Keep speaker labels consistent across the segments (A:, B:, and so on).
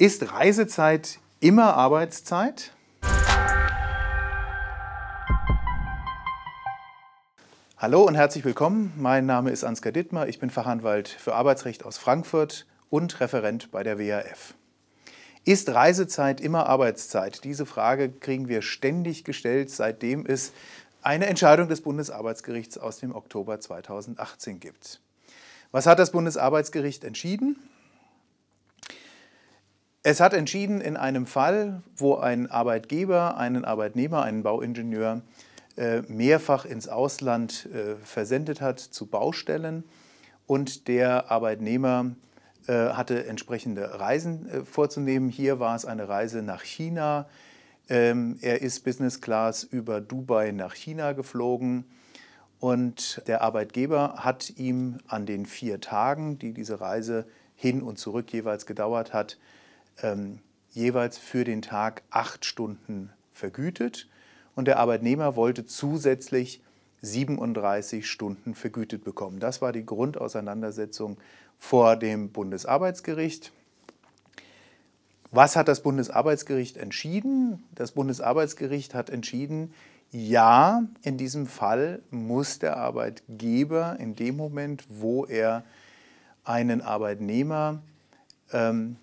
A: Ist Reisezeit immer Arbeitszeit? Hallo und herzlich willkommen. Mein Name ist Ansgar Dittmer. Ich bin Fachanwalt für Arbeitsrecht aus Frankfurt und Referent bei der WAF. Ist Reisezeit immer Arbeitszeit? Diese Frage kriegen wir ständig gestellt, seitdem es eine Entscheidung des Bundesarbeitsgerichts aus dem Oktober 2018 gibt. Was hat das Bundesarbeitsgericht entschieden? Es hat entschieden in einem Fall, wo ein Arbeitgeber, einen Arbeitnehmer, einen Bauingenieur äh, mehrfach ins Ausland äh, versendet hat zu Baustellen und der Arbeitnehmer äh, hatte entsprechende Reisen vorzunehmen. Hier war es eine Reise nach China. Ähm, er ist Business Class über Dubai nach China geflogen und der Arbeitgeber hat ihm an den vier Tagen, die diese Reise hin und zurück jeweils gedauert hat, ähm, jeweils für den Tag acht Stunden vergütet und der Arbeitnehmer wollte zusätzlich 37 Stunden vergütet bekommen. Das war die Grundauseinandersetzung vor dem Bundesarbeitsgericht. Was hat das Bundesarbeitsgericht entschieden? Das Bundesarbeitsgericht hat entschieden, ja, in diesem Fall muss der Arbeitgeber in dem Moment, wo er einen Arbeitnehmer ähm,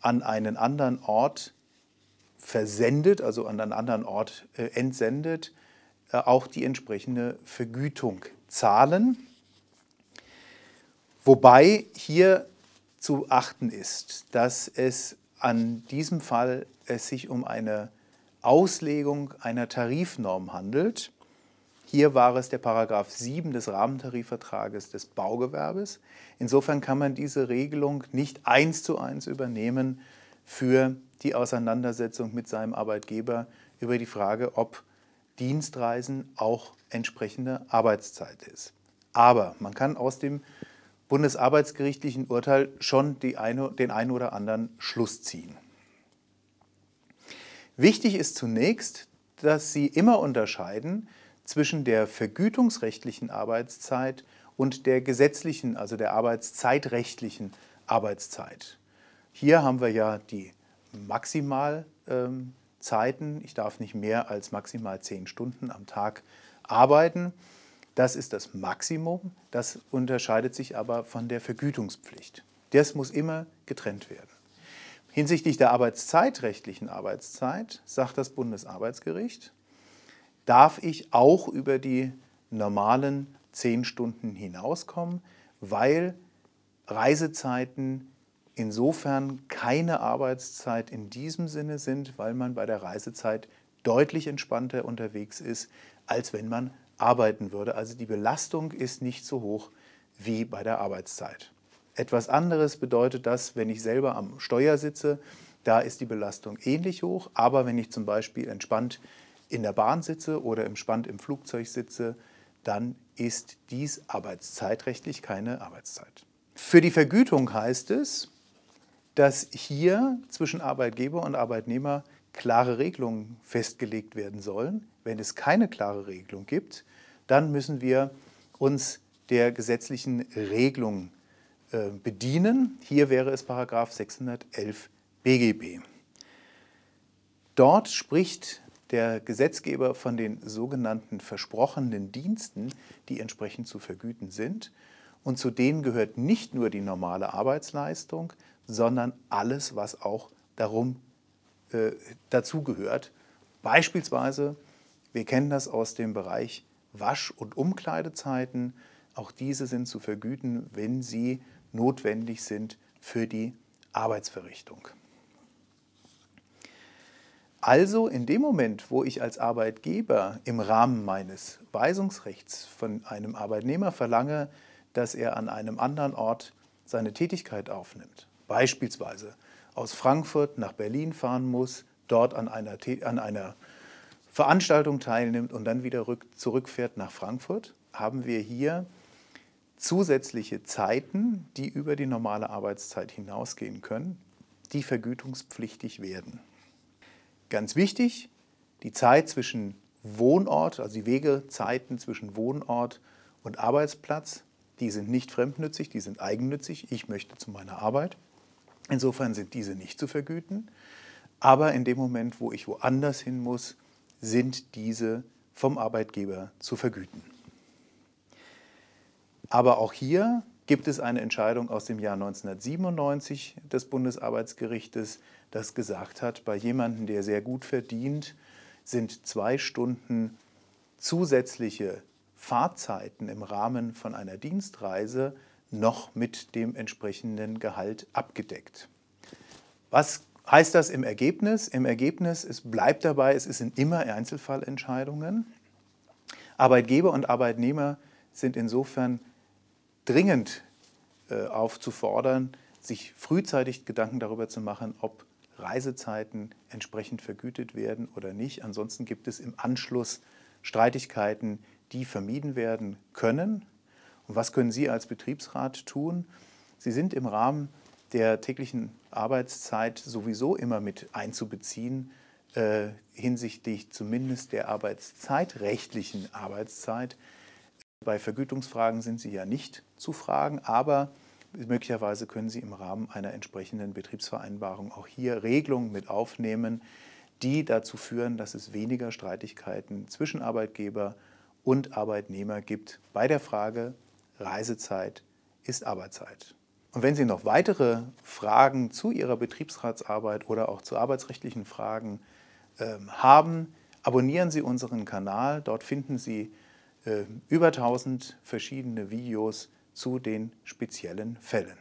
A: an einen anderen Ort versendet, also an einen anderen Ort äh, entsendet, äh, auch die entsprechende Vergütung zahlen. Wobei hier zu achten ist, dass es an diesem Fall es sich um eine Auslegung einer Tarifnorm handelt hier war es der Paragraph 7 des Rahmentarifvertrages des Baugewerbes. Insofern kann man diese Regelung nicht eins zu eins übernehmen für die Auseinandersetzung mit seinem Arbeitgeber über die Frage, ob Dienstreisen auch entsprechende Arbeitszeit ist. Aber man kann aus dem bundesarbeitsgerichtlichen Urteil schon eine, den einen oder anderen Schluss ziehen. Wichtig ist zunächst, dass Sie immer unterscheiden zwischen der vergütungsrechtlichen Arbeitszeit und der gesetzlichen, also der arbeitszeitrechtlichen Arbeitszeit. Hier haben wir ja die Maximalzeiten. Ähm, ich darf nicht mehr als maximal zehn Stunden am Tag arbeiten. Das ist das Maximum. Das unterscheidet sich aber von der Vergütungspflicht. Das muss immer getrennt werden. Hinsichtlich der arbeitszeitrechtlichen Arbeitszeit sagt das Bundesarbeitsgericht, darf ich auch über die normalen zehn Stunden hinauskommen, weil Reisezeiten insofern keine Arbeitszeit in diesem Sinne sind, weil man bei der Reisezeit deutlich entspannter unterwegs ist, als wenn man arbeiten würde. Also die Belastung ist nicht so hoch wie bei der Arbeitszeit. Etwas anderes bedeutet das, wenn ich selber am Steuer sitze, da ist die Belastung ähnlich hoch, aber wenn ich zum Beispiel entspannt in der Bahn sitze oder entspannt im Flugzeug sitze, dann ist dies arbeitszeitrechtlich keine Arbeitszeit. Für die Vergütung heißt es, dass hier zwischen Arbeitgeber und Arbeitnehmer klare Regelungen festgelegt werden sollen. Wenn es keine klare Regelung gibt, dann müssen wir uns der gesetzlichen Regelung äh, bedienen. Hier wäre es 611 BGB. Dort spricht der Gesetzgeber von den sogenannten versprochenen Diensten, die entsprechend zu vergüten sind. Und zu denen gehört nicht nur die normale Arbeitsleistung, sondern alles, was auch darum äh, dazugehört. Beispielsweise, wir kennen das aus dem Bereich Wasch- und Umkleidezeiten. Auch diese sind zu vergüten, wenn sie notwendig sind für die Arbeitsverrichtung. Also in dem Moment, wo ich als Arbeitgeber im Rahmen meines Weisungsrechts von einem Arbeitnehmer verlange, dass er an einem anderen Ort seine Tätigkeit aufnimmt, beispielsweise aus Frankfurt nach Berlin fahren muss, dort an einer, an einer Veranstaltung teilnimmt und dann wieder rück, zurückfährt nach Frankfurt, haben wir hier zusätzliche Zeiten, die über die normale Arbeitszeit hinausgehen können, die vergütungspflichtig werden. Ganz wichtig, die Zeit zwischen Wohnort, also die Wegezeiten zwischen Wohnort und Arbeitsplatz, die sind nicht fremdnützig, die sind eigennützig. Ich möchte zu meiner Arbeit. Insofern sind diese nicht zu vergüten. Aber in dem Moment, wo ich woanders hin muss, sind diese vom Arbeitgeber zu vergüten. Aber auch hier gibt es eine Entscheidung aus dem Jahr 1997 des Bundesarbeitsgerichtes, das gesagt hat, bei jemandem, der sehr gut verdient, sind zwei Stunden zusätzliche Fahrzeiten im Rahmen von einer Dienstreise noch mit dem entsprechenden Gehalt abgedeckt. Was heißt das im Ergebnis? Im Ergebnis, es bleibt dabei, es sind immer Einzelfallentscheidungen. Arbeitgeber und Arbeitnehmer sind insofern dringend äh, aufzufordern, sich frühzeitig Gedanken darüber zu machen, ob Reisezeiten entsprechend vergütet werden oder nicht. Ansonsten gibt es im Anschluss Streitigkeiten, die vermieden werden können. Und was können Sie als Betriebsrat tun? Sie sind im Rahmen der täglichen Arbeitszeit sowieso immer mit einzubeziehen äh, hinsichtlich zumindest der arbeitszeitrechtlichen Arbeitszeit. Bei Vergütungsfragen sind Sie ja nicht zu fragen, aber möglicherweise können Sie im Rahmen einer entsprechenden Betriebsvereinbarung auch hier Regelungen mit aufnehmen, die dazu führen, dass es weniger Streitigkeiten zwischen Arbeitgeber und Arbeitnehmer gibt bei der Frage Reisezeit ist Arbeitszeit. Und wenn Sie noch weitere Fragen zu Ihrer Betriebsratsarbeit oder auch zu arbeitsrechtlichen Fragen äh, haben, abonnieren Sie unseren Kanal. Dort finden Sie äh, über 1000 verschiedene Videos zu den speziellen Fällen.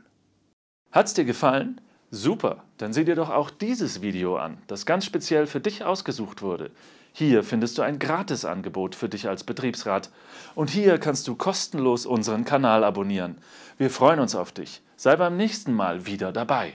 A: Hat's dir gefallen? Super, dann sieh dir doch auch dieses Video an, das ganz speziell für dich ausgesucht wurde. Hier findest du ein Gratisangebot für dich als Betriebsrat. Und hier kannst du kostenlos unseren Kanal abonnieren. Wir freuen uns auf dich. Sei beim nächsten Mal wieder dabei.